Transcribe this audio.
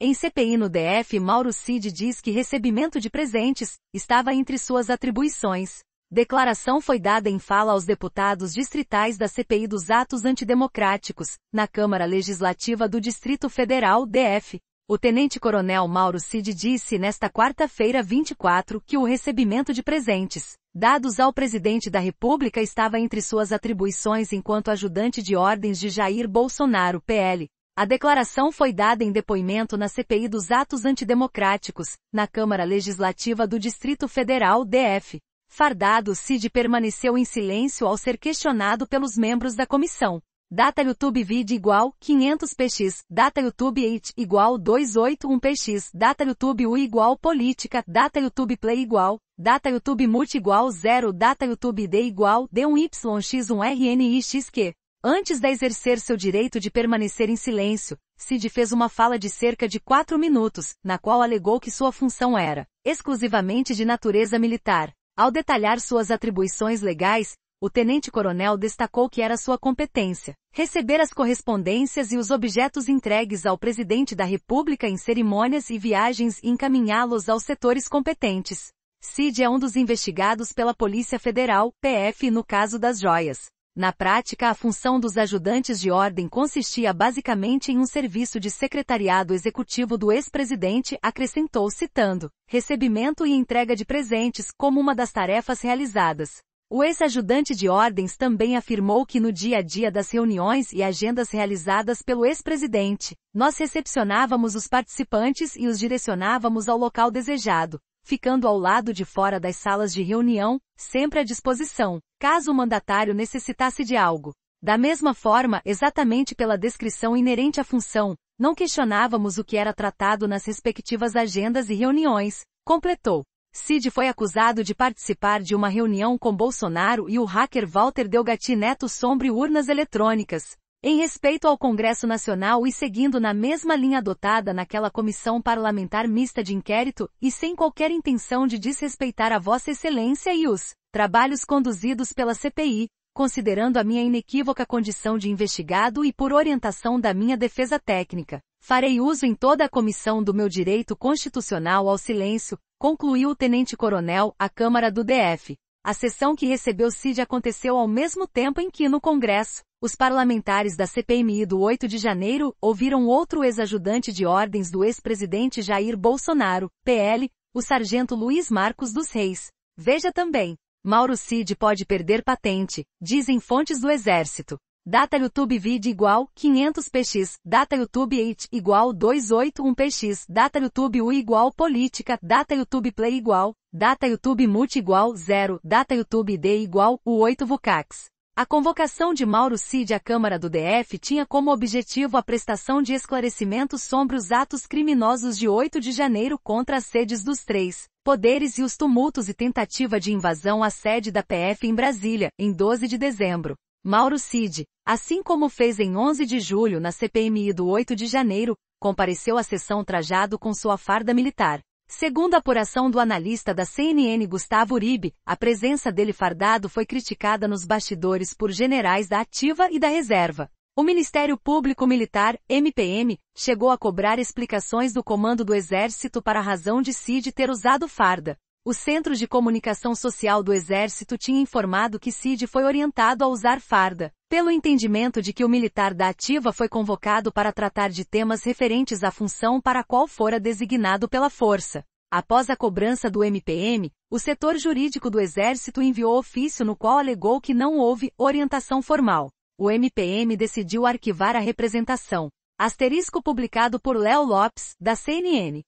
Em CPI no DF, Mauro Cid diz que recebimento de presentes estava entre suas atribuições. Declaração foi dada em fala aos deputados distritais da CPI dos atos antidemocráticos, na Câmara Legislativa do Distrito Federal, DF. O tenente-coronel Mauro Cid disse nesta quarta-feira 24 que o recebimento de presentes dados ao presidente da República estava entre suas atribuições enquanto ajudante de ordens de Jair Bolsonaro, PL. A declaração foi dada em depoimento na CPI dos Atos Antidemocráticos, na Câmara Legislativa do Distrito Federal, DF. Fardado, Cid permaneceu em silêncio ao ser questionado pelos membros da comissão. Data YouTube vid igual 500px, data YouTube 8 igual 281px, data YouTube U igual política, data YouTube Play igual, data YouTube Mult igual 0, data YouTube D igual D1YX1RNIXQ. Antes de exercer seu direito de permanecer em silêncio, Cid fez uma fala de cerca de quatro minutos, na qual alegou que sua função era exclusivamente de natureza militar. Ao detalhar suas atribuições legais, o tenente-coronel destacou que era sua competência receber as correspondências e os objetos entregues ao presidente da República em cerimônias e viagens e encaminhá-los aos setores competentes. Cid é um dos investigados pela Polícia Federal, PF, no caso das joias. Na prática, a função dos ajudantes de ordem consistia basicamente em um serviço de secretariado executivo do ex-presidente, acrescentou citando recebimento e entrega de presentes como uma das tarefas realizadas. O ex-ajudante de ordens também afirmou que no dia a dia das reuniões e agendas realizadas pelo ex-presidente, nós recepcionávamos os participantes e os direcionávamos ao local desejado, ficando ao lado de fora das salas de reunião, sempre à disposição caso o mandatário necessitasse de algo. Da mesma forma, exatamente pela descrição inerente à função, não questionávamos o que era tratado nas respectivas agendas e reuniões, completou. Cid foi acusado de participar de uma reunião com Bolsonaro e o hacker Walter Delgatti Neto sobre urnas eletrônicas. Em respeito ao Congresso Nacional e seguindo na mesma linha adotada naquela comissão parlamentar mista de inquérito, e sem qualquer intenção de desrespeitar a Vossa Excelência e os Trabalhos conduzidos pela CPI, considerando a minha inequívoca condição de investigado e por orientação da minha defesa técnica. Farei uso em toda a comissão do meu direito constitucional ao silêncio, concluiu o tenente-coronel à Câmara do DF. A sessão que recebeu CID aconteceu ao mesmo tempo em que no Congresso, os parlamentares da CPMI do 8 de janeiro ouviram outro ex-ajudante de ordens do ex-presidente Jair Bolsonaro, PL, o sargento Luiz Marcos dos Reis. Veja também. Mauro Cid pode perder patente, dizem fontes do Exército. Data YouTube vid igual 500px, data YouTube 8 igual 281px, data YouTube U igual política, data YouTube Play igual, data YouTube Multi igual 0, data YouTube D igual U8 Vucax. A convocação de Mauro Cid à Câmara do DF tinha como objetivo a prestação de esclarecimentos sobre os atos criminosos de 8 de janeiro contra as sedes dos três poderes e os tumultos e tentativa de invasão à sede da PF em Brasília, em 12 de dezembro. Mauro Cid, assim como fez em 11 de julho na CPMI do 8 de janeiro, compareceu à sessão trajado com sua farda militar. Segundo a apuração do analista da CNN Gustavo Uribe, a presença dele fardado foi criticada nos bastidores por generais da ativa e da reserva. O Ministério Público Militar, MPM, chegou a cobrar explicações do Comando do Exército para a razão de Cid ter usado farda. O Centro de Comunicação Social do Exército tinha informado que Cid foi orientado a usar farda, pelo entendimento de que o militar da ativa foi convocado para tratar de temas referentes à função para a qual fora designado pela força. Após a cobrança do MPM, o setor jurídico do Exército enviou ofício no qual alegou que não houve orientação formal o MPM decidiu arquivar a representação. Asterisco publicado por Léo Lopes, da CNN.